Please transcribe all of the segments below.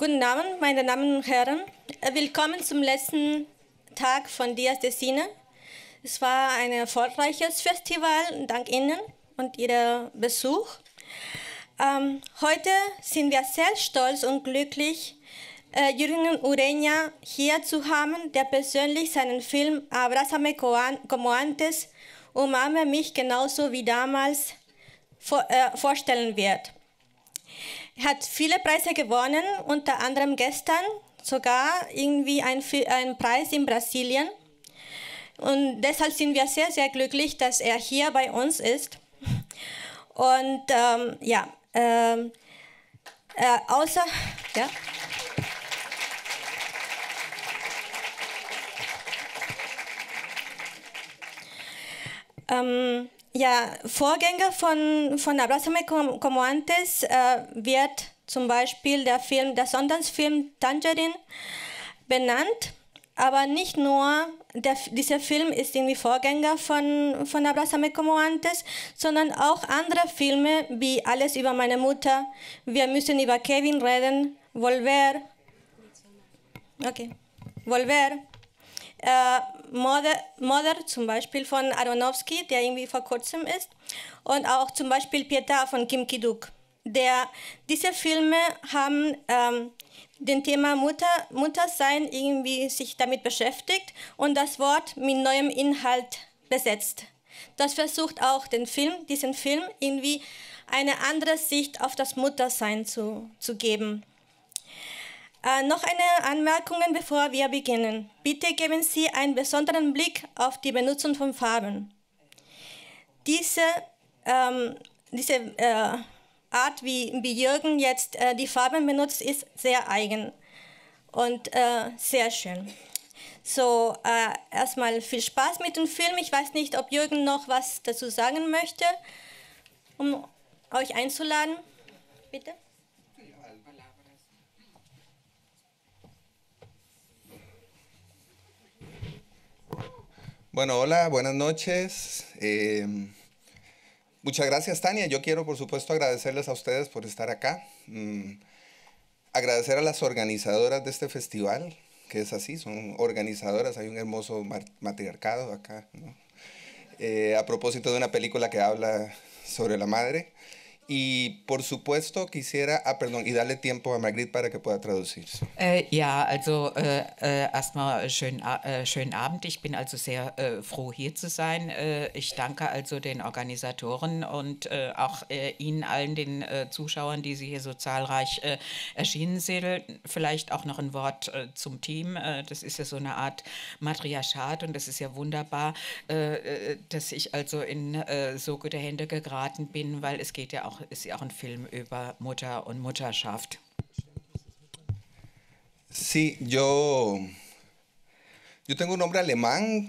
Guten Abend, meine Damen und Herren. Äh, willkommen zum letzten Tag von Dias de Cine. Es war ein erfolgreiches Festival, dank Ihnen und Ihrem Besuch. Ähm, heute sind wir sehr stolz und glücklich, äh, Jürgen Ureña hier zu haben, der persönlich seinen Film Abrázame como antes, Umarme mich genauso wie damals vor, äh, vorstellen wird hat viele Preise gewonnen, unter anderem gestern sogar irgendwie einen ein Preis in Brasilien. Und deshalb sind wir sehr, sehr glücklich, dass er hier bei uns ist. Und ähm, ja, ähm, äh, außer, ja. Ähm, ja, Vorgänger von, von Abrázame como antes äh, wird zum Beispiel der Film, der sundance Tangerine benannt. Aber nicht nur der, dieser Film ist irgendwie Vorgänger von, von Abrázame como antes, sondern auch andere Filme wie Alles über meine Mutter, Wir müssen über Kevin reden, Volver, okay, Volver, äh, Mother, Mother zum Beispiel von Aronofsky, der irgendwie vor kurzem ist, und auch zum Beispiel Pieta von Kim Kiduk. Der, diese Filme haben ähm, den Thema Mutter, Muttersein irgendwie sich damit beschäftigt und das Wort mit neuem Inhalt besetzt. Das versucht auch den Film, diesen Film irgendwie eine andere Sicht auf das Muttersein zu, zu geben. Äh, noch eine Anmerkung, bevor wir beginnen. Bitte geben Sie einen besonderen Blick auf die Benutzung von Farben. Diese, ähm, diese äh, Art, wie, wie Jürgen jetzt äh, die Farben benutzt, ist sehr eigen und äh, sehr schön. So, äh, erstmal viel Spaß mit dem Film. Ich weiß nicht, ob Jürgen noch was dazu sagen möchte, um euch einzuladen. Bitte. Bueno, hola, buenas noches. Em, muchas gracias, Tania. Yo quiero, por supuesto, agradecerles a ustedes por estar acá. Mm, agradecer a las organizadoras de este festival, que es así, son organizadoras. Hay un hermoso matriarcado acá, ¿no? Eh, a propósito de una película que habla sobre la madre. Y por supuesto quisiera, ah, perdón, y darle tiempo a Margrit para que pueda traducirse. Äh, ja, also äh, äh, erstmal schönen, äh, schönen Abend. Ich bin also sehr äh, froh, hier zu sein. Äh, ich danke also den Organisatoren und auch Ihnen allen, den Zuschauern, die Sie hier so zahlreich erschienen sind. Vielleicht auch noch ein Wort zum Team. das ist ja so eine Art Matriarchat und das ist ja wunderbar, dass ich also in so gute Hände geraten bin, weil es geht ja auch es ist Film über Mutter und Mutterschaft. Sí, yo, yo tengo un nombre alemán,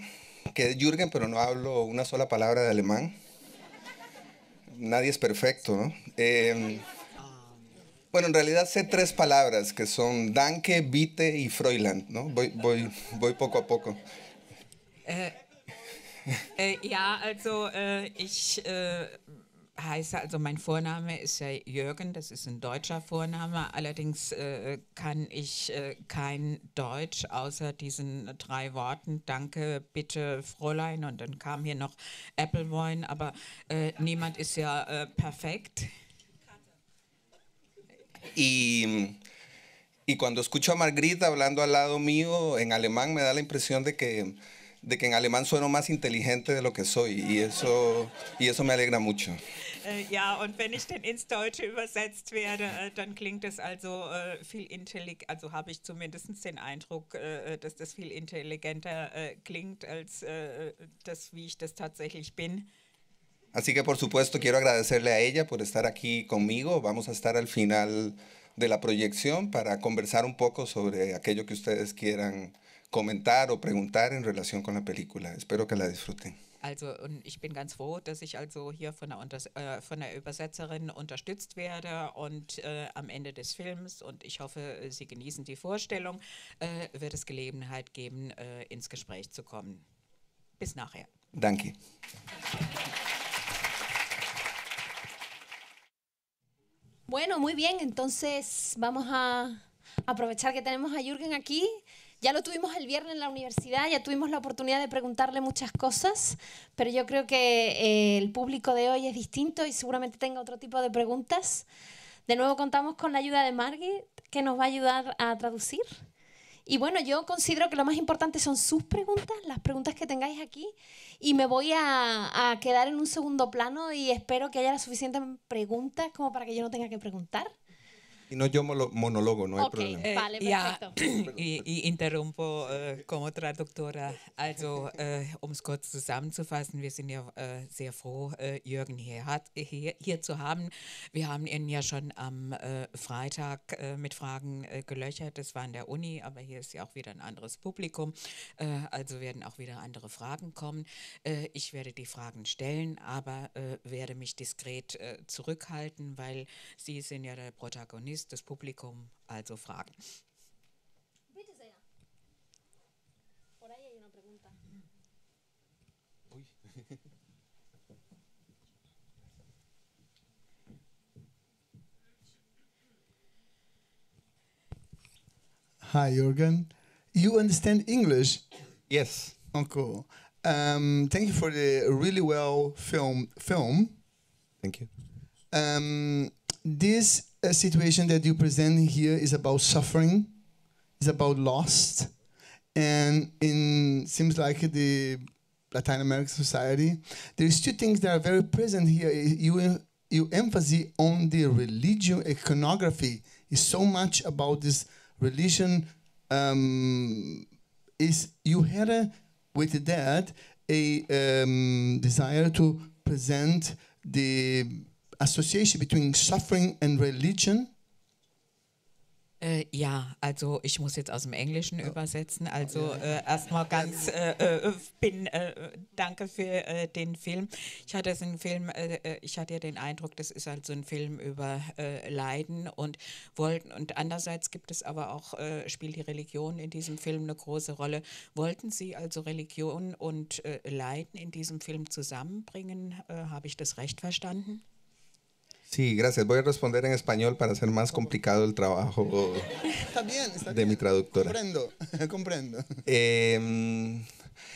que es Jürgen, pero no hablo una sola palabra de alemán. Nadie es perfecto, ¿no? Em, bueno, en realidad sé tres palabras, que son Danke, Bitte y Freuland, ¿no? Voy, voy, voy poco a poco. Eh. eh, ja, also äh, ich heiße, also mein Vorname ist ja Jürgen, das ist ein deutscher Vorname, allerdings äh, kann ich äh, kein Deutsch außer diesen drei Worten, danke, bitte, Fräulein und dann kam hier noch Applewoin, aber äh, niemand ist ja äh, perfekt. Y, y cuando escucho a Margrita hablando al lado mío en alemán me da la impresión de que de que en alemán sueno más inteligente de lo que soy y eso, y eso me alegra mucho äh, ja, und wenn ich dann ins Deutsche übersetzt werde, äh, dann klingt es also äh, viel intelligenter, also habe ich zumindest den Eindruck, äh, dass das viel intelligenter äh, klingt, als äh, das, wie ich das tatsächlich bin. Así que por supuesto quiero agradecerle a ella por estar aquí conmigo. Vamos a estar al final de la proyección para conversar un poco sobre aquello que ustedes quieran comentar o preguntar en relación con la película. Espero que la disfruten. Also und ich bin ganz froh, dass ich also hier von der, Unters äh, von der Übersetzerin unterstützt werde und äh, am Ende des Films und ich hoffe, Sie genießen die Vorstellung, äh, wird es Gelegenheit geben, äh, ins Gespräch zu kommen. Bis nachher. Danke. Bueno, muy bien, entonces vamos a aprovechar que tenemos a Jürgen aquí. Ya lo tuvimos el viernes en la universidad, ya tuvimos la oportunidad de preguntarle muchas cosas, pero yo creo que eh, el público de hoy es distinto y seguramente tenga otro tipo de preguntas. De nuevo contamos con la ayuda de Margit, que nos va a ayudar a traducir. Y bueno, yo considero que lo más importante son sus preguntas, las preguntas que tengáis aquí, y me voy a, a quedar en un segundo plano y espero que haya las suficientes preguntas como para que yo no tenga que preguntar. Y no yo monólogo, no hay okay, problema. Eh, vale, eh, perfecto. Ja, ich, ich interrumpo äh, como traductora. Also, äh, um es kurz zusammenzufassen, wir sind ja äh, sehr froh, äh, Jürgen hier, hat, hier, hier, zu haben. Wir haben ihn ja schon am äh, Freitag äh, mit Fragen äh, gelöchert. Das war in der Uni, aber hier ist ja auch wieder ein anderes Publikum. also werden auch wieder andere Fragen kommen. ich werde die Fragen stellen, aber werde mich diskret zurückhalten, weil Sie sind ja der Protagonist ist das Publikum also fragen. Bitte sehr. Por ahí hay una pregunta. Uy. Hi, Jorgen. You understand English? Yes. Oh, cool. Um, thank you for the really well film. Film. Thank you. Um, this a situation that you present here is about suffering, is about loss, and in seems like the Latin American society, there's two things that are very present here. You you emphasize on the religion iconography is so much about this religion. Um, is you had a, with that a um, desire to present the association between suffering and religion? Äh, ja, also ich muss jetzt aus dem Englischen äh, übersetzen. Also äh, erstmal ganz äh, äh, äh, bin danke für den Film. Ich hatte den Film, ich hatte ja den Eindruck, das ist halt so ein Film über Leiden und wollten und andererseits gibt es aber auch spielt die Religion in diesem Film eine große Rolle. Wollten Sie also Religion und Leiden in diesem Film zusammenbringen? Habe ich das recht verstanden? Sí, gracias. Voy a responder en español para hacer más complicado el trabajo de mi traductora. Comprendo, comprendo. Em,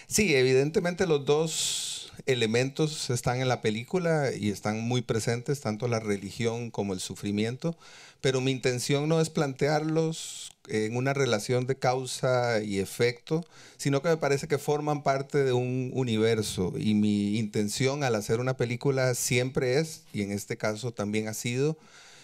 sí, evidentemente los dos elementos están en la película y están muy presentes, tanto la religión como el sufrimiento, pero mi intención no es plantearlos en una relación de causa y efecto, sino que me parece que forman parte de un universo y mi intención al hacer una película siempre es, y en este caso también ha sido,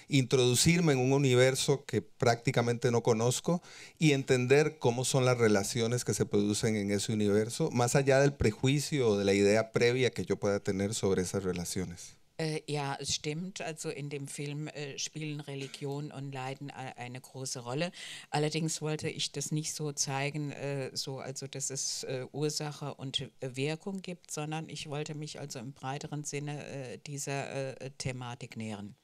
introducirme en un universo que prácticamente no conozco y entender cómo son las relaciones que se producen en ese universo, más allá del prejuicio o de la idea previa que yo pueda tener sobre esas relaciones. Äh, ja, es stimmt. Also in dem Film äh, spielen Religion und Leiden äh, eine große Rolle. Allerdings wollte ich das nicht so zeigen, äh, so also dass es äh, Ursache und äh, Wirkung gibt, sondern ich wollte mich also im breiteren Sinne dieser Thematik nähern.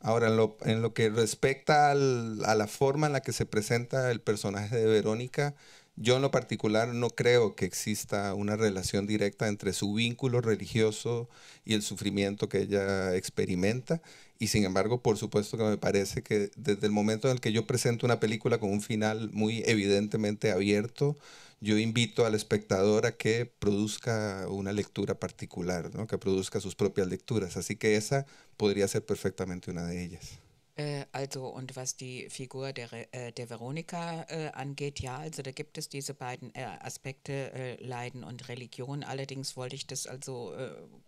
Ahora, lo, en lo que respecta al, a la forma en la que se presenta el personaje de Verónica, Yo en lo particular no creo que exista una relación directa entre su vínculo religioso y el sufrimiento que ella experimenta. Y sin embargo, por supuesto que me parece que desde el momento en el que yo presento una película con un final muy evidentemente abierto, yo invito al espectador a que produzca una lectura particular, ¿no? que produzca sus propias lecturas. Así que esa podría ser perfectamente una de ellas. Äh, also, und was die Figur der, äh, der Veronika äh, angeht, ja, also da gibt es diese beiden äh, Aspekte, äh, Leiden und Religion. Allerdings wollte ich das also,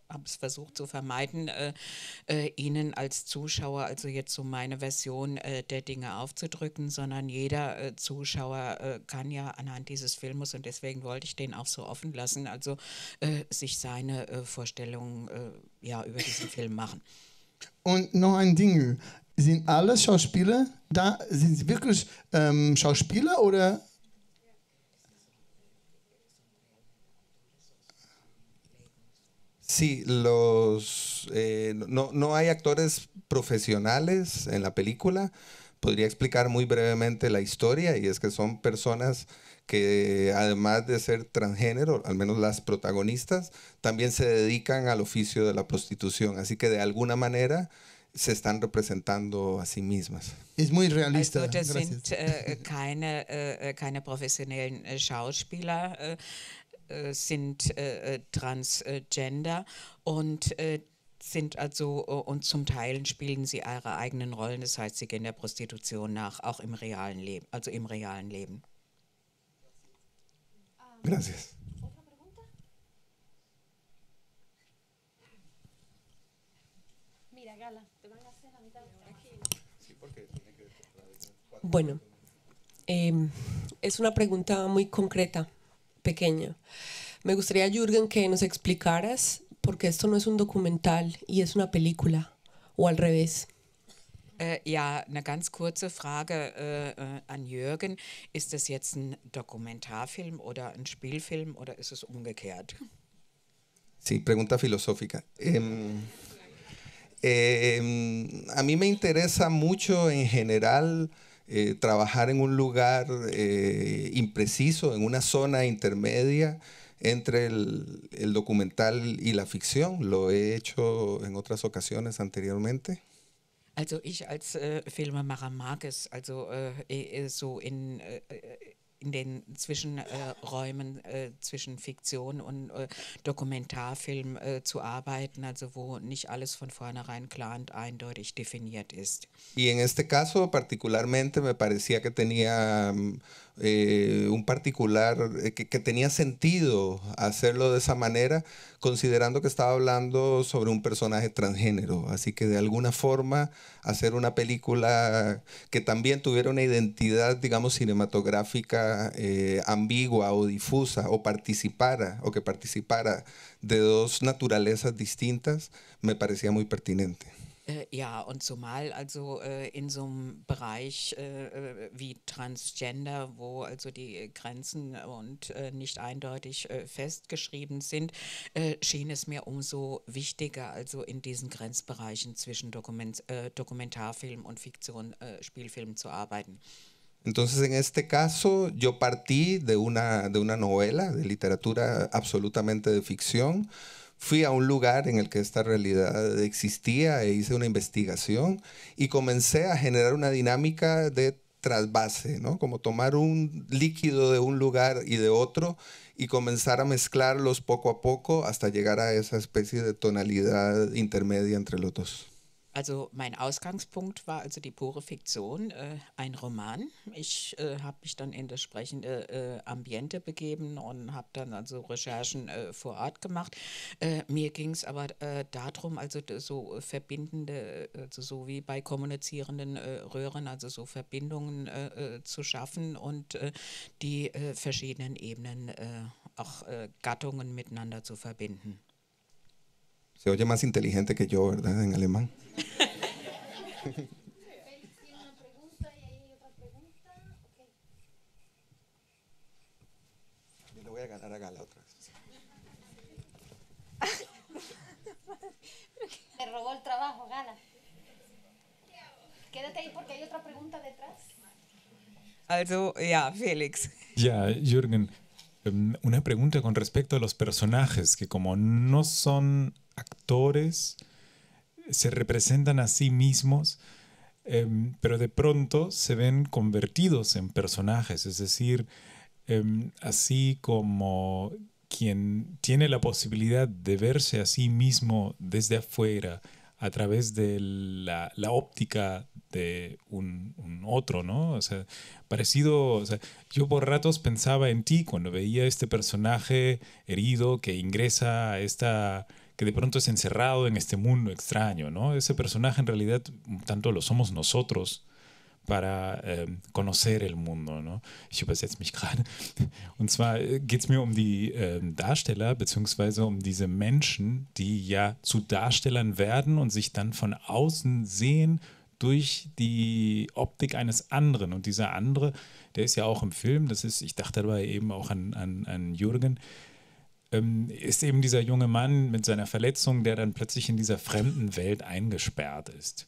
habe es versucht zu vermeiden, Ihnen als Zuschauer also jetzt so meine Version der Dinge aufzudrücken, sondern jeder Zuschauer kann ja anhand dieses Filmes, und deswegen wollte ich den auch so offen lassen, also sich seine Vorstellungen ja, über diesen Film machen. Und noch ein Ding, Sind alle Schauspieler da? Sind sie wirklich ähm, Schauspieler oder? Sí, eh, no hay actores profesionales en la película. Podría explicar muy brevemente la historia y es que son personas que además de ser transgénero, al menos las protagonistas, también se dedican al oficio de la prostitución. Así que de alguna manera se están representando a sí mismas. Es muy realista. Also das Gracias. sind äh, keine, äh, äh keine professionellen äh, Schauspieler, äh, äh, sind Transgender und sind also und zum Teil spielen sie ihre eigenen Rollen, das heißt, sie gehen der Prostitution nach, auch im realen Leben, also im realen Leben. Gracias. Bueno, em, es una pregunta muy concreta, pequeña. Me gustaría, Jürgen, que nos explicaras, porque esto no es un documental y es una película, o al revés. Äh, ja, eine ganz kurze Frage äh, äh, an Jürgen. Ist es jetzt ein Dokumentarfilm oder ein Spielfilm oder ist es umgekehrt? Sí, pregunta filosófica. Em, em, a mí me interesa mucho en general eh, trabajar en un lugar eh, impreciso, en una zona intermedia entre el, documental y la ficción. Lo he hecho en otras ocasiones anteriormente. in den Zwischenräumen äh, äh, zwischen Fiktion und äh, Dokumentarfilm äh, zu arbeiten, also wo nicht alles von vornherein klar und eindeutig definiert ist. Y en este caso particularmente me parecía que tenía um, mm, Eh, un particular, eh, que, tenía sentido hacerlo de esa manera, considerando que estaba hablando sobre un personaje transgénero. Así que de alguna forma hacer una película que también tuviera una identidad, digamos, cinematográfica eh, ambigua o difusa, o participara, o que participara de dos naturalezas distintas, me parecía muy pertinente. Äh, ja, und zumal also äh, in so einem Bereich äh, äh, wie Transgender, wo also die Grenzen und äh, nicht eindeutig äh, festgeschrieben sind, schien es mir umso wichtiger, also in diesen Grenzbereichen zwischen Dokument, Dokumentarfilm und Fiktion, Spielfilm zu arbeiten. Entonces, en este caso, yo partí de una, de una novela de literatura absolutamente de ficción. fui a un lugar en el que esta realidad existía e hice una investigación y comencé a generar una dinámica de trasvase, ¿no? Como tomar un líquido de un lugar y de otro y comenzar a mezclarlos poco a poco hasta llegar a esa especie de tonalidad intermedia entre los dos. Also mein Ausgangspunkt war also die pure Fiktion, äh, ein Roman. Ich äh, habe mich dann in das sprechende äh, Ambiente begeben und habe dann also Recherchen äh, vor Ort gemacht. Äh, mir ging es aber äh, darum, also so verbindende, also so wie bei kommunizierenden Röhren, also so Verbindungen zu schaffen und die verschiedenen Ebenen, auch Gattungen miteinander zu verbinden. Se oye más inteligente que yo, ¿verdad? En alemán. yo le voy a ganar a Gala otra vez. Me robó el trabajo, Gala. Quédate ahí porque hay otra pregunta detrás. Ya, ya, Félix. Ya, Jürgen, em, una pregunta con respecto a los personajes, que como no son actores, se representan a sí mismos, em, pero de pronto se ven convertidos en personajes, es decir, em, así como quien tiene la posibilidad de verse a sí mismo desde afuera a través de la, óptica de un, otro, ¿no? O sea, parecido, yo por ratos pensaba en ti cuando veía este personaje herido que ingresa a esta que de pronto es encerrado en este mundo extraño, ¿no? Ese personaje en realidad tanto lo somos nosotros para äh, conocer el mundo, ¿no? Ich übersetze mich gerade. Und zwar äh, geht es mir um die äh, Darsteller, beziehungsweise um diese Menschen, die ja zu Darstellern werden und sich dann von außen sehen, durch die Optik eines anderen. Und dieser andere, der ist ja auch im Film, das ist, ich dachte dabei eben auch an, an, an Jürgen, ähm, ist eben dieser junge Mann mit seiner Verletzung, der dann plötzlich in dieser fremden Welt eingesperrt ist.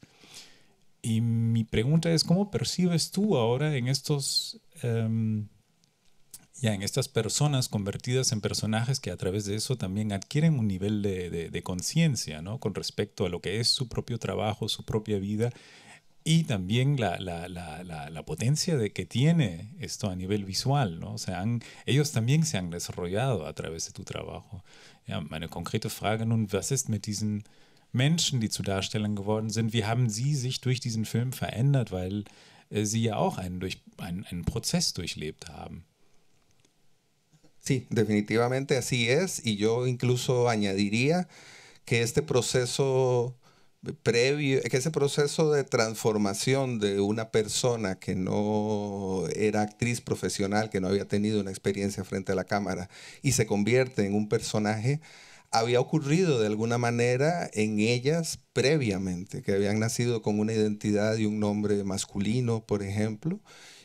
Y mi pregunta es, ¿cómo percibes tú ahora en estos, ähm, ya en estas personas convertidas en personajes que a través de eso también adquieren un nivel de, de, de conciencia, ¿no? Con respecto a lo que es su propio trabajo, su propia vida Y también la, la, la, la potencia de que tiene esto a nivel visual, ¿no? O sea, han, ellos también se han desarrollado a través de tu trabajo. Ja, meine konkrete Frage nun, was ist mit diesen Menschen, die zu Darstellern geworden sind, wie haben sie sich durch diesen Film verändert, weil äh, sie ja auch einen, durch, einen, einen Prozess durchlebt haben? Sí, definitivamente así es. Y yo incluso añadiría que este proceso previo, que ese proceso de transformación de una persona que no era actriz profesional, que no había tenido una experiencia frente a la cámara y se convierte en un personaje, había ocurrido de alguna manera en ellas previamente, que habían nacido con una identidad y un nombre masculino, por ejemplo,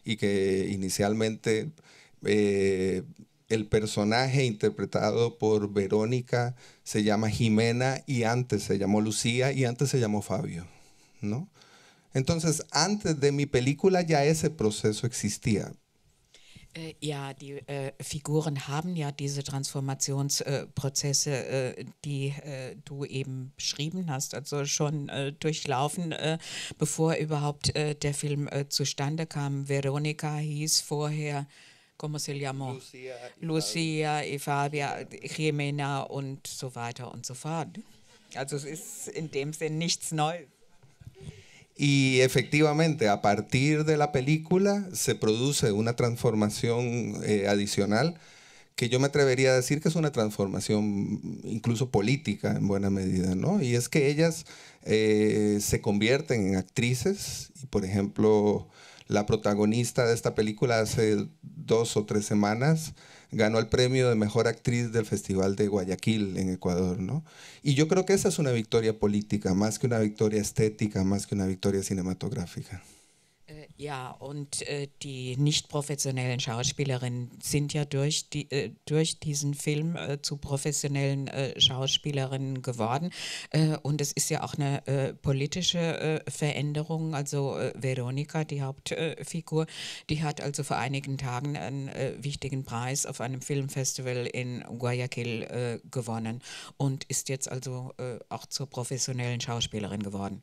y que inicialmente eh, el personaje interpretado por Verónica se llama Jimena y antes se llamó Lucía y antes se llamó Fabio, ¿no? Entonces, antes de mi película ya ese proceso existía. Äh, ja, die äh, Figuren haben ja diese Transformationsprozesse, äh, die äh, du eben beschrieben hast, also schon äh, durchlaufen, bevor überhaupt der Film zustande kam. Veronika hieß vorher ¿cómo se llamó? Lucía, y Fabia, Jimena und so weiter und so fort. Also es in dem Sinn nichts Y efectivamente, a partir de la película se produce una transformación eh, adicional que yo me atrevería a decir que es una transformación incluso política en buena medida, ¿no? Y es que ellas eh, se convierten en actrices y, por ejemplo, la protagonista de esta película hace dos o tres semanas ganó el premio de mejor actriz del Festival de Guayaquil en Ecuador, ¿no? Y yo creo que esa es una victoria política, más que una victoria estética, más que una victoria cinematográfica. Ja, und äh, die nicht professionellen Schauspielerinnen sind ja durch, die, äh, durch diesen Film äh, zu professionellen äh, Schauspielerinnen geworden. Äh, und es ist ja auch eine äh, politische Veränderung. Also Veronika, die Hauptfigur, die hat also vor einigen Tagen einen wichtigen Preis auf einem Filmfestival in Guayaquil gewonnen und ist jetzt also auch zur professionellen Schauspielerin geworden.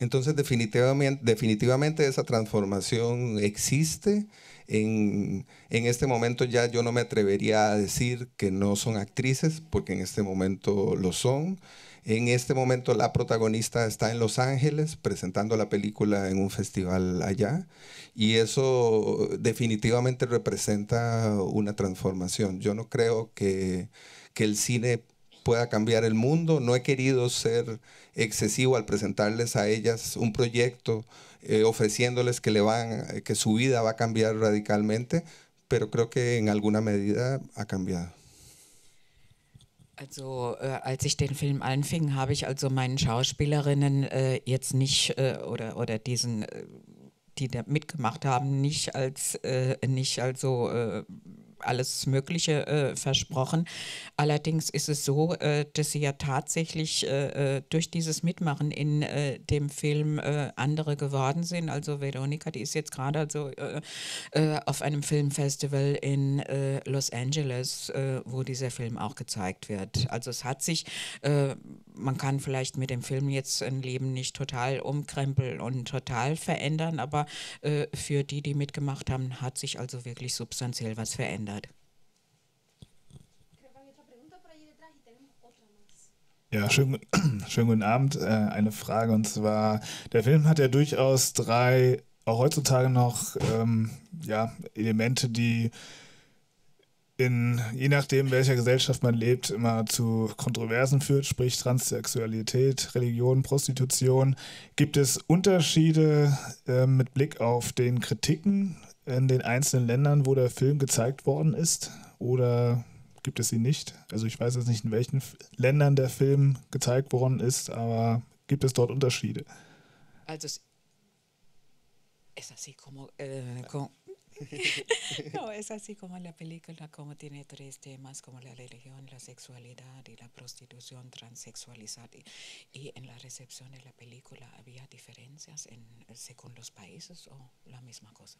Entonces, definitivamente, esa transformación existe. En, este momento ya yo no me atrevería a decir que no son actrices, porque en este momento lo son. En este momento la protagonista está en Los Ángeles presentando la película en un festival allá y eso definitivamente representa una transformación. Yo no creo que, que el cine pueda cambiar el mundo. No he querido ser excesivo al presentarles a ellas un proyecto eh, ofreciéndoles que, le van, eh, que su vida va a cambiar radicalmente, pero creo que en alguna medida ha cambiado. Also äh, als ich den Film anfing, habe ich also meinen Schauspielerinnen äh, jetzt nicht äh, oder, oder diesen, äh, die da mitgemacht haben, nicht als äh, nicht also äh, alles Mögliche äh, versprochen. Allerdings ist es so, äh, dass sie ja tatsächlich äh, äh durch dieses Mitmachen in äh, dem Film äh, andere geworden sind. Also Veronika, die ist jetzt gerade also, auf einem Filmfestival in Los Angeles, wo dieser Film auch gezeigt wird. Also es hat sich, man kann vielleicht mit dem Film jetzt ein Leben nicht total umkrempeln und total verändern, aber für die, die mitgemacht haben, hat sich also wirklich substanziell was verändert verändert. Ja, schönen, schönen guten Abend. Äh, eine Frage und zwar, der Film hat ja durchaus drei, auch heutzutage noch, ähm, ja, Elemente, die in, je nachdem, welcher Gesellschaft man lebt, immer zu Kontroversen führt, sprich Transsexualität, Religion, Prostitution. Gibt es Unterschiede äh, mit Blick auf den Kritiken in den einzelnen Ländern, wo der Film gezeigt worden ist? Oder gibt es sie nicht? Also ich weiß jetzt nicht, in welchen Ländern der Film gezeigt worden ist, aber gibt es dort Unterschiede? Also es es así como, eh, como no, es así como en la película, como tiene tres temas, como la religión, la sexualidad y la prostitución transexualizada. Y, y, en la recepción de la película había diferencias en, según los países o la misma cosa.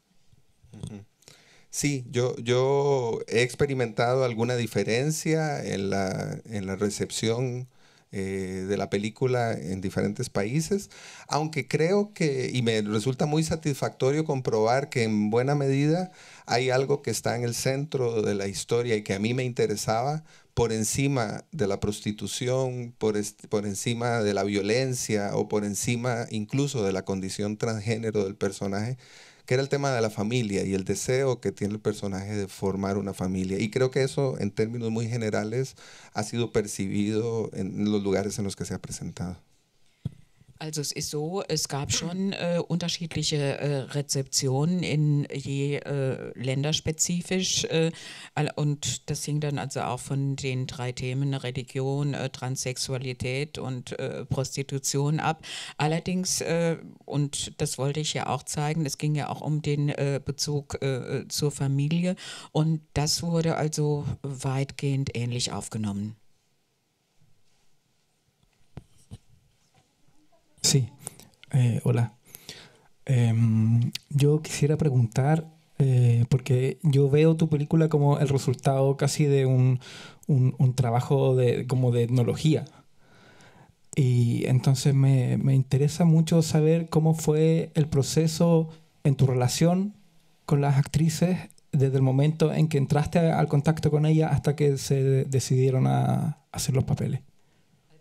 Sí, yo, yo he experimentado alguna diferencia en la, recepción eh, de la película en diferentes países, aunque creo que, y me resulta muy satisfactorio comprobar que en buena medida hay algo que está en el centro de la historia y que a mí me interesaba por encima de la prostitución, por, por encima de la violencia o por encima incluso de la condición transgénero del personaje que era el tema de la familia y el deseo que tiene el personaje de formar una familia. Y creo que eso, en términos muy generales, ha sido percibido en los lugares en los que se ha presentado. Also es ist so, es gab hm. schon äh, unterschiedliche äh, Rezeptionen in je äh, länderspezifisch äh, und das hing dann also auch von den drei Themen Religion, äh, Transsexualität und äh, Prostitution ab. Allerdings, und das wollte ich ja auch zeigen, es ging ja auch um den Bezug zur Familie und das wurde also weitgehend ähnlich aufgenommen. Sí, eh, hola. Em, yo quisiera preguntar, eh, porque yo veo tu película como el resultado casi de un, trabajo de, como de etnología. Y entonces me, me, interesa mucho saber cómo fue el proceso en tu relación con las actrices desde el momento en que entraste al contacto con ellas hasta que se decidieron a hacer los papeles.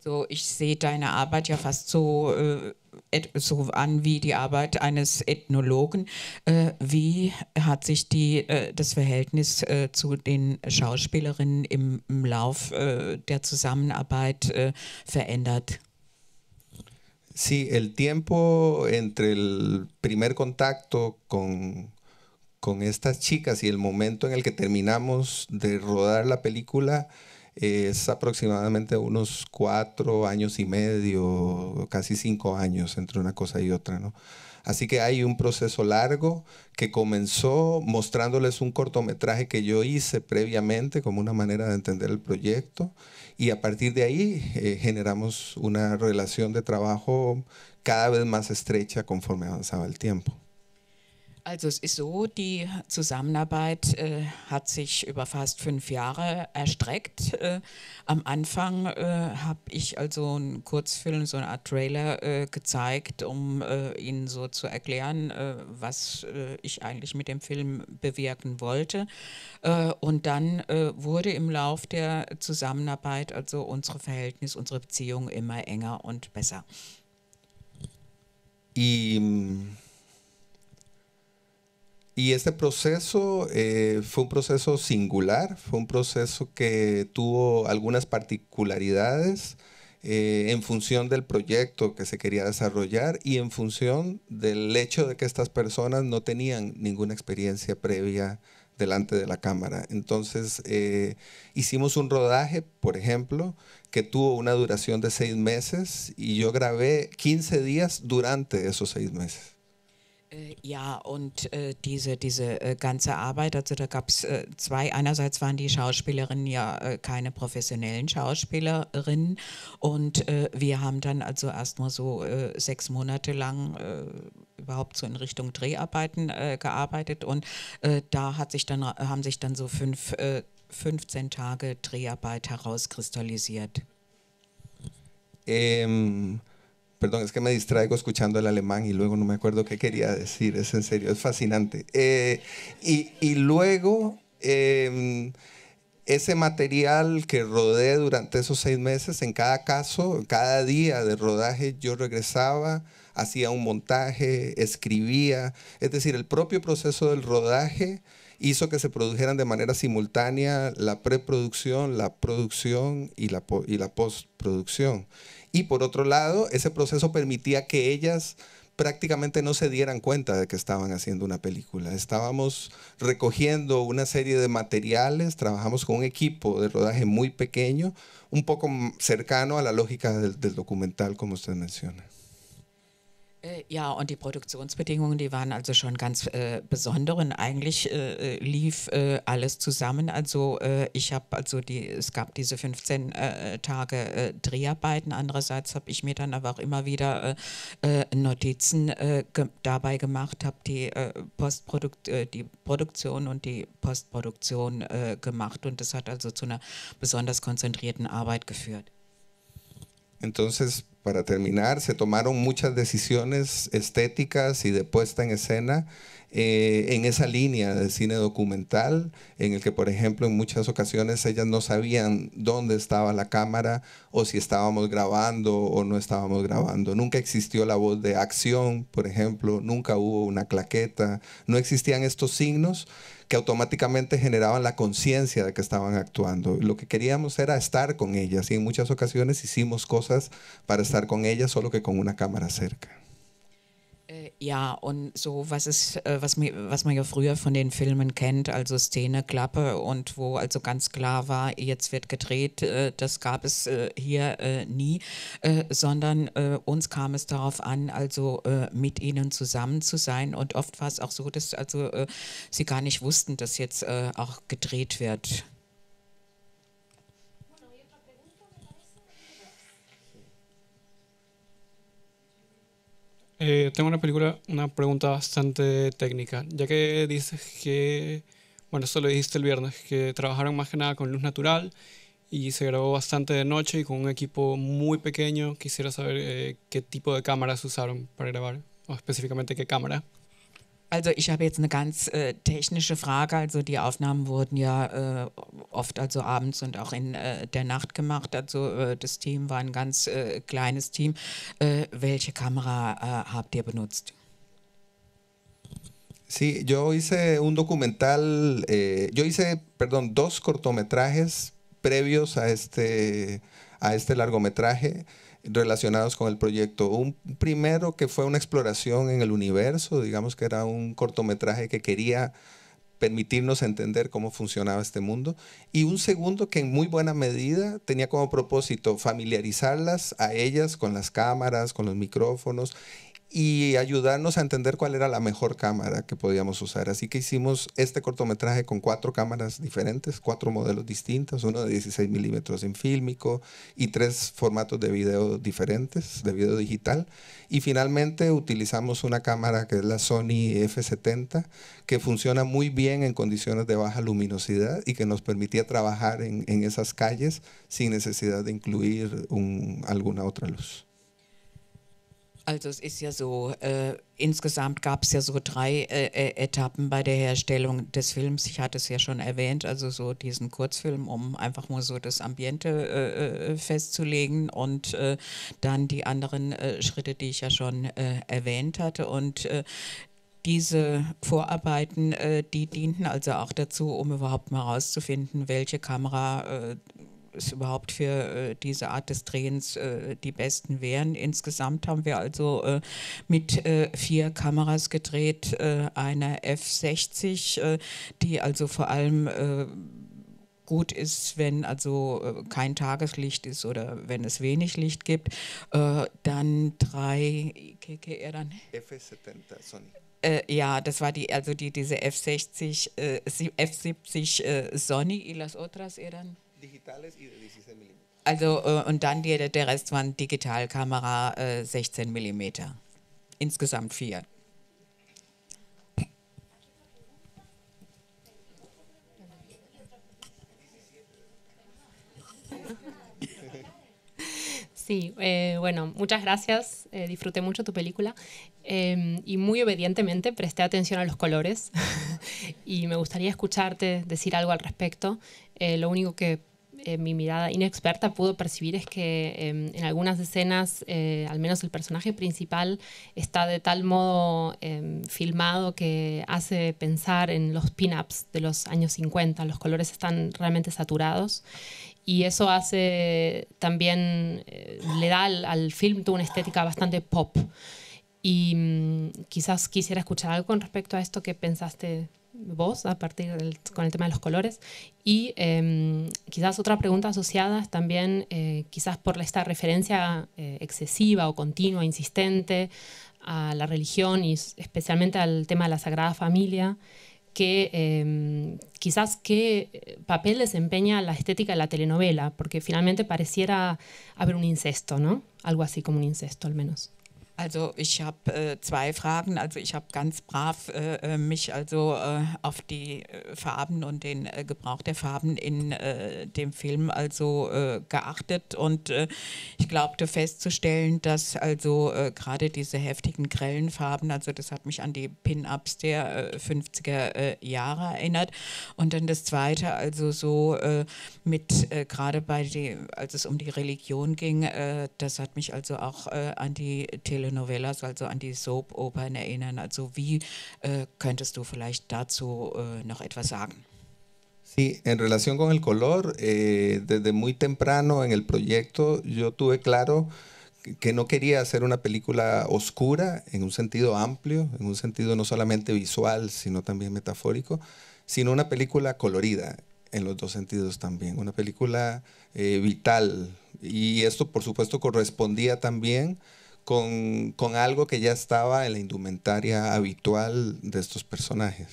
Also ich sehe deine Arbeit ja fast so, äh, so an wie die Arbeit eines Ethnologen. Äh, wie hat sich die, äh, das Verhältnis äh, zu den Schauspielerinnen im, im Lauf äh, der Zusammenarbeit äh, verändert? Sí, el tiempo entre el primer contacto con, con estas chicas y el momento en el que terminamos de rodar la película es aproximadamente unos cuatro años y medio, casi cinco años entre una cosa y otra, Así que hay un proceso largo que comenzó mostrándoles un cortometraje que yo hice previamente como una manera de entender el proyecto y a partir de ahí eh, generamos una relación de trabajo cada vez más estrecha conforme avanzaba el tiempo. Also es ist so, die Zusammenarbeit äh, hat sich über fast fünf Jahre erstreckt. Äh, am Anfang äh, habe ich also einen Kurzfilm, so eine Art Trailer äh, gezeigt, um äh, Ihnen so zu erklären, äh, was ich eigentlich mit dem Film bewirken wollte. und dann wurde im Lauf der Zusammenarbeit also unsere Verhältnis, unsere Beziehung immer enger und besser. Im Y este proceso eh, fue un proceso singular, fue un proceso que tuvo algunas particularidades eh, en función del proyecto que se quería desarrollar y en función del hecho de que estas personas no tenían ninguna experiencia previa delante de la cámara. Entonces eh, hicimos un rodaje, por ejemplo, que tuvo una duración de seis meses y yo grabé 15 días durante esos seis meses. Äh, ja, und äh, diese, diese äh, ganze Arbeit, also da gab es äh, zwei, einerseits waren die Schauspielerinnen ja äh, keine professionellen Schauspielerinnen und äh, wir haben dann also erstmal so sechs Monate lang überhaupt so in Richtung Dreharbeiten gearbeitet und da hat sich dann, haben sich dann so fünf, 15 Tage Dreharbeit herauskristallisiert. Ähm Perdón, es que me distraigo escuchando el alemán y luego no me acuerdo qué quería decir. Es en serio, es fascinante. Eh, y, luego, em, ese material que rodé durante esos seis meses, en cada caso, cada día de rodaje, yo regresaba, hacía un montaje, escribía. Es decir, el propio proceso del rodaje hizo que se produjeran de manera simultánea la preproducción, la producción y la postproducción. Y por otro lado, ese proceso permitía que ellas prácticamente no se dieran cuenta de que estaban haciendo una película. Estábamos recogiendo una serie de materiales, trabajamos con un equipo de rodaje muy pequeño, un poco cercano a la lógica del, documental, como usted menciona. Äh, ja, und die Produktionsbedingungen, die waren also schon ganz äh, besondere. Und eigentlich äh, äh lief äh, alles zusammen. Also äh, ich habe also die, es gab diese 15 Tage Dreharbeiten. Andererseits habe ich mir dann aber auch immer wieder Notizen ge dabei gemacht, habe die Postprodukt, die Produktion und die Postproduktion gemacht. Und das hat also zu einer besonders konzentrierten Arbeit geführt. Entonces para terminar, se tomaron muchas decisiones estéticas y de puesta en escena eh, en esa línea de cine documental, en el que, por ejemplo, en muchas ocasiones ellas no sabían dónde estaba la cámara o si estábamos grabando o no estábamos grabando. Nunca existió la voz de acción, por ejemplo, nunca hubo una claqueta, no existían estos signos que automáticamente generaban la conciencia de que estaban actuando. Lo que queríamos era estar con ellas y en muchas ocasiones hicimos cosas para estar con ellas, solo que con una cámara cerca. Ja, und so was ist, äh, was, was man ja früher von den Filmen kennt, also Szene, Klappe und wo also ganz klar war, jetzt wird gedreht, äh, das gab es äh, hier nie, sondern uns kam es darauf an, also mit ihnen zusammen zu sein und oft war es auch so, dass also sie gar nicht wussten, dass jetzt auch gedreht wird. Eh, tengo una película, una pregunta bastante técnica, ya que dices que, bueno, eso lo dijiste el viernes, que trabajaron más que nada con luz natural y se grabó bastante de noche y con un equipo muy pequeño. Quisiera saber eh, qué tipo de cámaras usaron para grabar, o específicamente qué cámara. Also ich habe jetzt eine ganz äh, technische Frage. Also die Aufnahmen wurden ja äh, oft also abends und auch in äh, der Nacht gemacht. Also äh, das Team war ein ganz äh, kleines Team. Äh, welche Kamera habt ihr benutzt? Sí, yo hice un documental, eh, yo hice, perdón, dos cortometrajes previos a este, a este largometraje. relacionados con el proyecto. Un primero que fue una exploración en el universo, digamos que era un cortometraje que quería permitirnos entender cómo funcionaba este mundo. Y un segundo que en muy buena medida tenía como propósito familiarizarlas a ellas con las cámaras, con los micrófonos y ayudarnos a entender cuál era la mejor cámara que podíamos usar. Así que hicimos este cortometraje con cuatro cámaras diferentes, cuatro modelos distintos, uno de 16 milímetros en fílmico y tres formatos de video diferentes, de video digital. Y finalmente utilizamos una cámara que es la Sony F70, que funciona muy bien en condiciones de baja luminosidad y que nos permitía trabajar en, esas calles sin necesidad de incluir alguna otra luz. Also es ist ja so, äh, insgesamt gab es ja so drei äh, äh, Etappen bei der Herstellung des Films. Ich hatte es ja schon erwähnt, also so diesen Kurzfilm, um einfach nur so das Ambiente äh, äh festzulegen und äh, dann die anderen Schritte, die ich ja schon erwähnt hatte. Und diese Vorarbeiten, die dienten also auch dazu, um überhaupt mal herauszufinden, welche Kamera es überhaupt für äh, diese Art des Drehens äh, die besten wären. Insgesamt haben wir also äh, mit äh, vier Kameras gedreht, äh, einer F60, äh, die also vor allem gut ist, wenn also kein Tageslicht ist oder wenn es wenig Licht gibt. dann drei F70 Sony. Äh, ja, das war die, also die, diese F60, äh, F70 äh, Sony y las otras eran? digitales y de 16 milímetros. Also äh, und dann die, der Rest waren Digitalkamera 16 äh, mm Insgesamt Sí, eh, bueno, muchas gracias. Eh, disfruté mucho tu película em, y muy obedientemente presté atención a los colores y me gustaría escucharte decir algo al respecto. Eh, lo único que eh, mi mirada inexperta pudo percibir es que em, en algunas escenas, eh, al menos el personaje principal, está de tal modo em, filmado que hace pensar en los pin-ups de los años 50. Los colores están realmente saturados y eso hace también, eh, le da al, film una estética bastante pop. Y mm, quizás quisiera escuchar algo con respecto a esto que pensaste vos a partir del, con el tema de los colores. Y em, quizás otra pregunta asociada también, eh, quizás por esta referencia eh, excesiva o continua, insistente a la religión y especialmente al tema de la Sagrada Familia, que em, quizás qué eh, papel desempeña la estética de la telenovela, porque finalmente pareciera haber un incesto, ¿no? Algo así como un incesto al menos. Also ich habe äh, zwei Fragen. Also ich habe ganz brav äh, äh, mich also äh, auf die äh, Farben und den äh, Gebrauch der Farben in dem Film also geachtet und ich glaubte festzustellen, dass also gerade diese heftigen grellen Farben, also das hat mich an die Pin-ups der 50er Jahre erinnert. Und dann das Zweite, also so mit gerade bei die, als es um die Religion ging, das hat mich also auch an die Television novelas, also an die Soap-Opern erinnern. Also wie äh, könntest du vielleicht dazu äh, noch etwas sagen? Sí, en relación con el color, eh, desde muy temprano en el proyecto yo tuve claro que no quería hacer una película oscura en un sentido amplio, en un sentido no solamente visual, sino también metafórico, sino una película colorida en los dos sentidos también, una película eh, vital. Y esto, por supuesto, correspondía también con, con algo que ya estaba en la indumentaria habitual de estos personajes.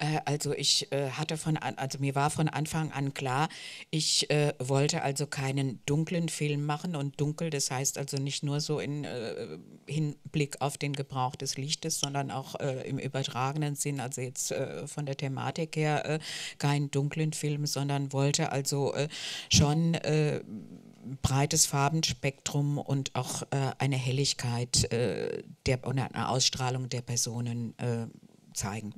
Äh, also ich äh, hatte von also mir war von Anfang an klar, ich äh, wollte also keinen dunklen Film machen und dunkel, das heißt also nicht nur so in äh, Hinblick auf den Gebrauch des Lichtes, sondern auch äh, im übertragenen Sinn, also jetzt äh, von der Thematik her keinen dunklen Film, sondern wollte also schon breites Farbenspektrum und auch äh, eine Helligkeit äh, der, und eine Ausstrahlung der Personen äh, zeigen.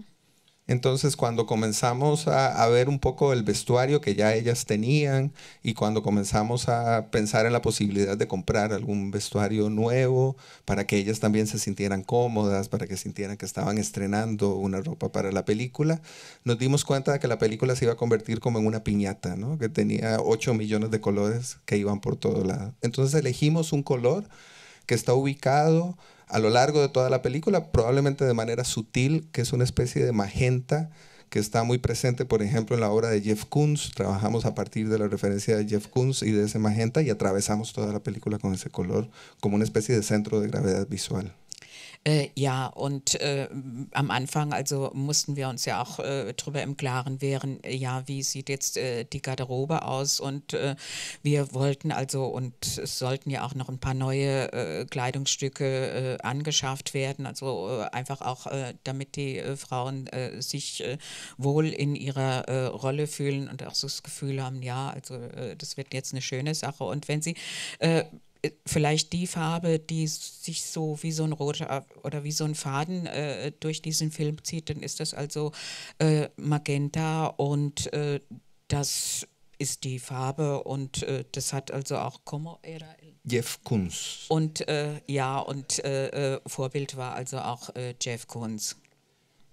Entonces cuando comenzamos a, ver un poco el vestuario que ya ellas tenían y cuando comenzamos a pensar en la posibilidad de comprar algún vestuario nuevo para que ellas también se sintieran cómodas, para que sintieran que estaban estrenando una ropa para la película, nos dimos cuenta de que la película se iba a convertir como en una piñata, ¿no? que tenía 8 millones de colores que iban por todo lado. Entonces elegimos un color que está ubicado a lo largo de toda la película, probablemente de manera sutil, que es una especie de magenta que está muy presente, por ejemplo, en la obra de Jeff Koons. Trabajamos a partir de la referencia de Jeff Koons y de ese magenta y atravesamos toda la película con ese color como una especie de centro de gravedad visual. Äh, ja, und äh, am Anfang, also mussten wir uns ja auch äh, darüber im Klaren werden, äh, ja, wie sieht jetzt äh, die Garderobe aus? Und äh, wir wollten also und es sollten ja auch noch ein paar neue Kleidungsstücke angeschafft werden, also einfach auch, damit die Frauen sich wohl in ihrer Rolle fühlen und auch so das Gefühl haben, ja, also das wird jetzt eine schöne Sache. Und wenn sie vielleicht die Farbe, die sich so wie so ein roter oder wie so ein Faden äh, durch diesen Film zieht, dann ist das also äh, Magenta und äh, das ist die Farbe und äh, das hat also auch Como era Jeff Kunz. Und äh, ja, und äh, Vorbild war also auch Jeff Kunz.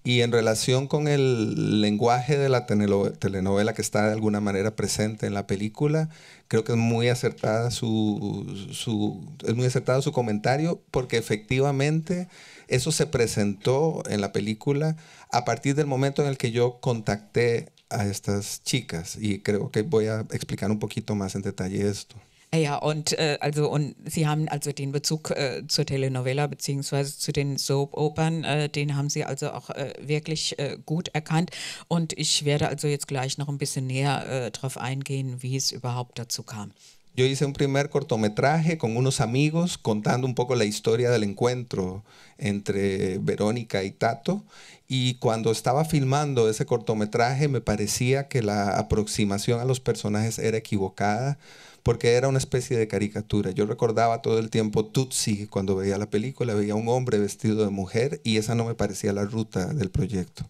Y en relación con el lenguaje de la telenovela que está de alguna manera presente en la película, creo que es muy acertada es muy acertado su comentario porque efectivamente eso se presentó en la película a partir del momento en el que yo contacté a estas chicas y creo que voy a explicar un poquito más en detalle esto. Ja, und äh, also und Sie haben also den Bezug äh, zur Telenovela bzw. zu den Soap-Opern, äh, den haben Sie also auch äh, wirklich äh, gut erkannt. Und ich werde also jetzt gleich noch ein bisschen näher äh, darauf eingehen, wie es überhaupt dazu kam. Yo hice un primer cortometraje con unos amigos contando un poco la historia del encuentro entre Verónica y Tato. Y cuando estaba filmando ese cortometraje me parecía que la aproximación a los personajes era equivocada porque era una especie de caricatura. Yo recordaba todo el tiempo Tutsi cuando veía la película, veía un hombre vestido de mujer y esa no me parecía la ruta del proyecto.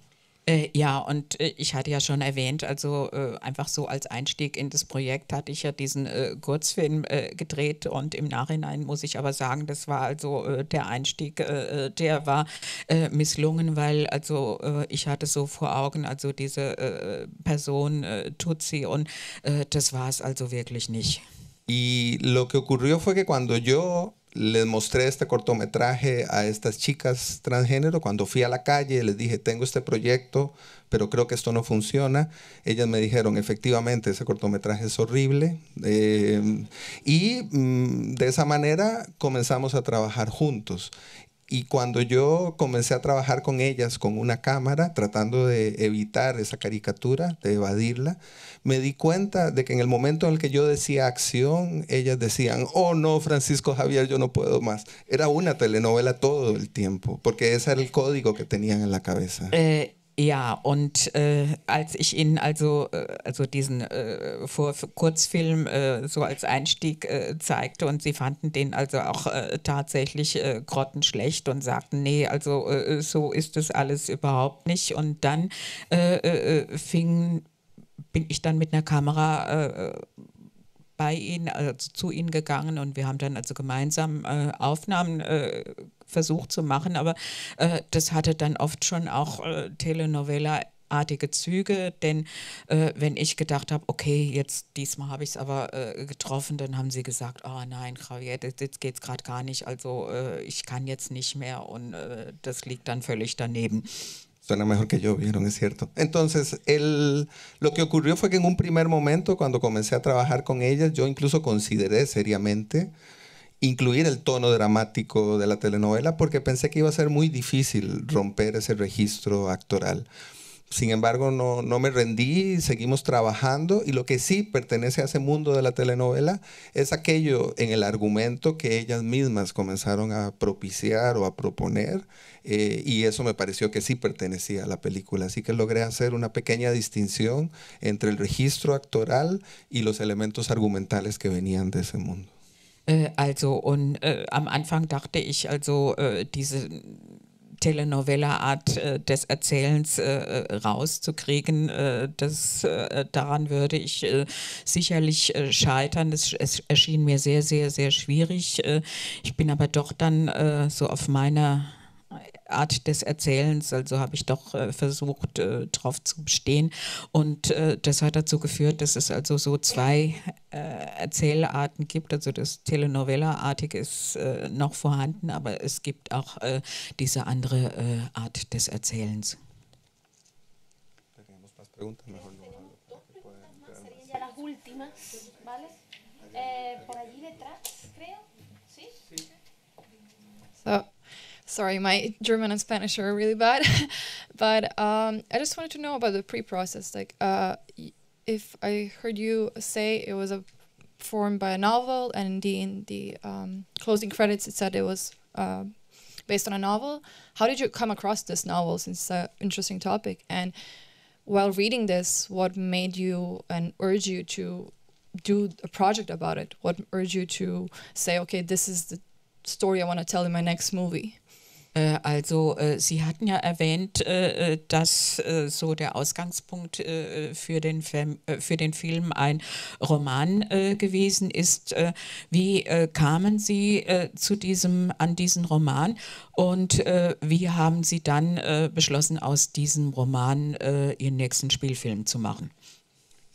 Äh, ja, und äh, ich hatte ja schon erwähnt, also äh, einfach so als Einstieg in das Projekt hatte ich ja diesen äh, Kurzfilm äh, gedreht und im Nachhinein muss ich aber sagen, das war also äh, der Einstieg, der war misslungen, weil also ich hatte so vor Augen, also diese Person Tutsi und das war es also wirklich nicht. Y lo que ocurrió fue que cuando yo les mostré este cortometraje a estas chicas transgénero. Cuando fui a la calle, les dije, tengo este proyecto, pero creo que esto no funciona. Ellas me dijeron, efectivamente, ese cortometraje es horrible. Em, y mm, de esa manera comenzamos a trabajar juntos. Y cuando yo comencé a trabajar con ellas con una cámara, tratando de evitar esa caricatura, de evadirla, me di cuenta de que en el momento en el que yo decía acción, ellas decían, oh no, Francisco Javier, yo no puedo más. Era una telenovela todo el tiempo, porque ese era el código que tenían en la cabeza. Eh, Ja, und äh, als ich ihn also, äh, also diesen äh, Vor Kurzfilm äh, so als Einstieg äh, zeigte und sie fanden den also auch äh, tatsächlich grottenschlecht und sagten, nee, also so ist das alles überhaupt nicht. Und dann fing, bin ich dann mit einer Kamera bei ihnen, also zu ihnen gegangen und wir haben dann also gemeinsam äh, Aufnahmen äh, versucht zu machen, aber äh, das hatte dann oft schon auch äh, Telenovela artige Züge, denn äh, wenn ich gedacht habe, okay, jetzt diesmal habe ich es aber äh, getroffen, dann haben sie gesagt, oh nein, Javier, jetzt, geht es gerade gar nicht, also äh, ich kann jetzt nicht mehr und äh, das liegt dann völlig daneben. Suena mejor que yo, vieron, es cierto. Entonces, lo que ocurrió fue que en un primer momento, cuando comencé a trabajar con ellas, yo incluso consideré seriamente incluir el tono dramático de la telenovela porque pensé que iba a ser muy difícil romper ese registro actoral. Sin embargo, no, no me rendí, seguimos trabajando y lo que sí pertenece a ese mundo de la telenovela es aquello en el argumento que ellas mismas comenzaron a propiciar o a proponer eh, y eso me pareció que sí pertenecía a la película. Así que logré hacer una pequeña distinción entre el registro actoral y los elementos argumentales que venían de ese mundo. Äh, also und äh, am Anfang dachte ich also äh, diese Telenovela-Art äh, des Erzählens äh, äh rauszukriegen. Äh, das, äh, daran würde ich äh, sicherlich scheitern. Das, es erschien mir sehr, sehr, sehr schwierig. ich bin aber doch dann so auf meiner Art des Erzählens. Also habe ich doch äh, versucht, äh, darauf zu bestehen. Und äh, das hat dazu geführt, dass es also so zwei äh, Erzählarten gibt. Also das Telenovela-artig ist äh, noch vorhanden, aber es gibt auch äh, diese andere Art des Erzählens. So. sorry, my German and Spanish are really bad. but um, I just wanted to know about the pre-process. Like, uh, if I heard you say it was a formed by a novel, and in the, in the um, closing credits it said it was uh, based on a novel. How did you come across this novel? Since it's an interesting topic, and while reading this, what made you and urge you to do a project about it? What urged you to say, okay, this is the story I want to tell in my next movie? Äh, also äh, Sie hatten ja erwähnt, äh, dass so der Ausgangspunkt für, den Film, für den Film ein Roman gewesen ist. wie kamen Sie zu diesem, an diesen Roman und wie haben Sie dann beschlossen, aus diesem Roman Ihren nächsten Spielfilm zu machen?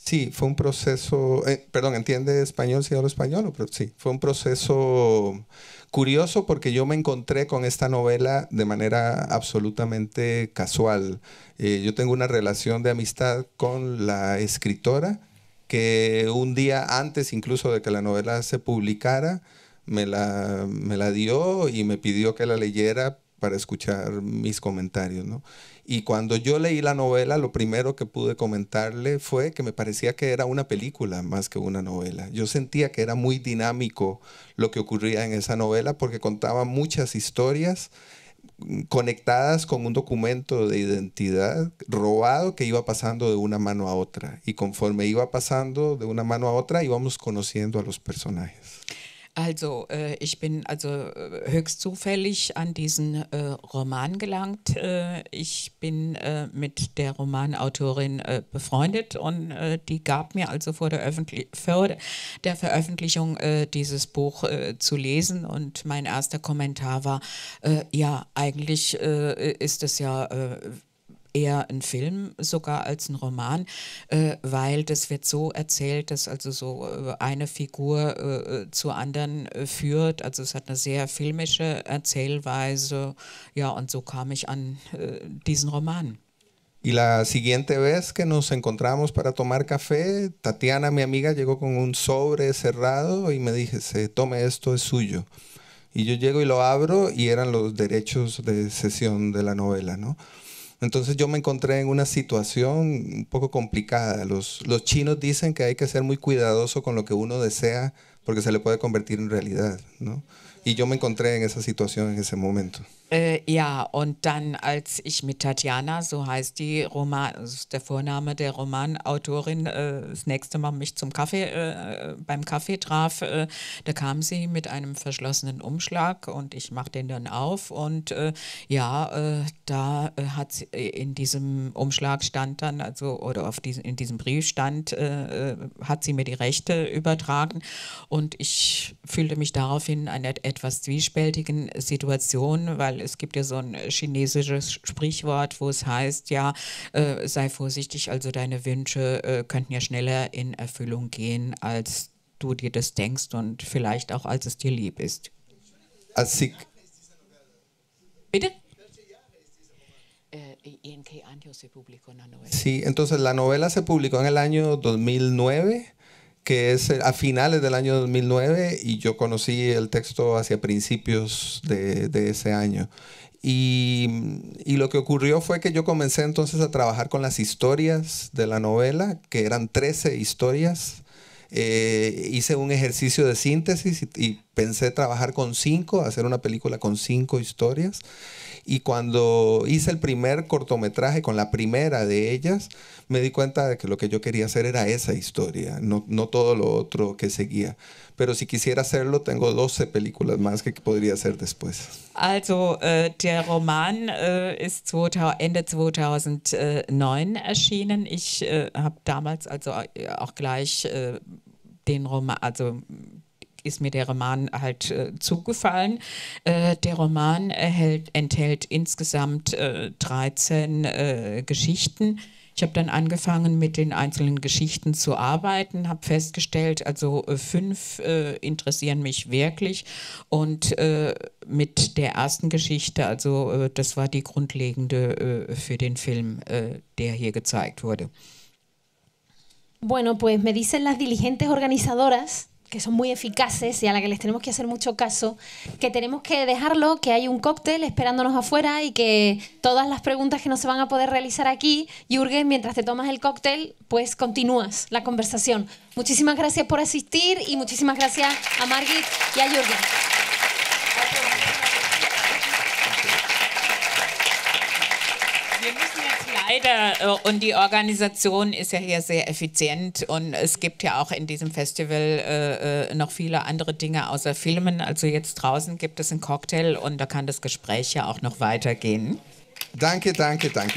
Sí, fue un proceso, eh, perdón, entiende español si hablo español, pero sí, fue un proceso curioso porque yo me encontré con esta novela de manera absolutamente casual. Eh, yo tengo una relación de amistad con la escritora que un día antes incluso de que la novela se publicara, me la, me la dio y me pidió que la leyera para escuchar mis comentarios, ¿no? Y cuando yo leí la novela, lo primero que pude comentarle fue que me parecía que era una película más que una novela. Yo sentía que era muy dinámico lo que ocurría en esa novela porque contaba muchas historias conectadas con un documento de identidad robado que iba pasando de una mano a otra. Y conforme iba pasando de una mano a otra, íbamos conociendo a los personajes. Also äh, ich bin also äh, höchst zufällig an diesen äh, Roman gelangt. Äh, ich bin äh, mit der Romanautorin äh, befreundet und die gab mir also vor der, Öffentlich vor der Veröffentlichung dieses Buch zu lesen und mein erster Kommentar war, ja, eigentlich ist es ja eher ein Film sogar als ein Roman, äh, weil das wird so erzählt, dass also so äh, eine Figur äh, äh, zur anderen äh, führt. Also es hat eine sehr filmische Erzählweise. Ja, und so kam ich an äh, diesen Roman. Y la siguiente vez que nos encontramos para tomar café, Tatiana, mi amiga, llegó con un sobre cerrado y me dije, Se, tome esto, es suyo. Y yo llego y lo abro y eran los derechos de sesión de la novela, ¿no? Entonces yo me encontré en una situación un poco complicada. Los, chinos dicen que hay que ser muy cuidadoso con lo que uno desea porque se le puede convertir en realidad, ¿no? Y yo me encontré en esa situación en ese momento. Äh, ja, und dann, als ich mit Tatjana, so heißt die Roman, also der Vorname der Romanautorin, äh, das nächste Mal mich zum Kaffee, äh, äh beim Kaffee traf, äh, da kam sie mit einem verschlossenen Umschlag und ich machte den dann auf. Und äh, ja, da hat sie in diesem Umschlag stand dann, also, oder auf diesen, in diesem Brief stand, hat sie mir die Rechte übertragen. Und ich fühlte mich daraufhin in einer etwas zwiespältigen Situation, weil es gibt ja so ein äh, chinesisches Sprichwort, wo es heißt, ja, äh, sei vorsichtig, also deine Wünsche äh, könnten ja schneller in Erfüllung gehen, als du dir das denkst und vielleicht auch, als es dir lieb ist. Als ich Bitte. Äh, ¿Y en qué novela? Sí, entonces la novela se publicó en el año 2009. que es eh, a finales del año 2009 y yo conocí el texto hacia principios de, ese año. Y, lo que ocurrió fue que yo comencé entonces a trabajar con las historias de la novela, que eran 13 historias. Eh, hice un ejercicio de síntesis y pensé trabajar con cinco, hacer una película con cinco historias. Y cuando hice el primer cortometraje con la primera de ellas, me di cuenta de que lo que yo quería hacer era esa historia, no, no todo lo otro que seguía. Pero si quisiera hacerlo, tengo 12 películas más que podría hacer después. Also, äh, der Roman äh, ist Ende 2009 erschienen. Ich äh, habe damals also auch gleich den Roman, also ist mir der Roman halt äh, zugefallen. Äh, der Roman erhält, enthält insgesamt äh, 13 äh, Geschichten. Ich habe dann angefangen, mit den einzelnen Geschichten zu arbeiten, habe festgestellt, also äh, fünf äh, interessieren mich wirklich. Und äh, mit der ersten Geschichte, also äh, das war die grundlegende äh, für den Film, der hier gezeigt wurde. Bueno, pues me dicen las diligentes organizadoras que son muy eficaces y a la que les tenemos que hacer mucho caso, que tenemos que dejarlo, que hay un cóctel esperándonos afuera y que todas las preguntas que no se van a poder realizar aquí, Jürgen, mientras te tomas el cóctel, pues continúas la conversación. Muchísimas gracias por asistir y muchísimas gracias a Margit y a Jürgen. jeder äh, und die Organisation ist ja hier sehr effizient und es gibt ja auch in diesem Festival äh, äh, noch viele andere Dinge außer Filmen. Also jetzt draußen gibt es einen Cocktail und da kann das Gespräch ja auch noch weitergehen. Danke, danke, danke.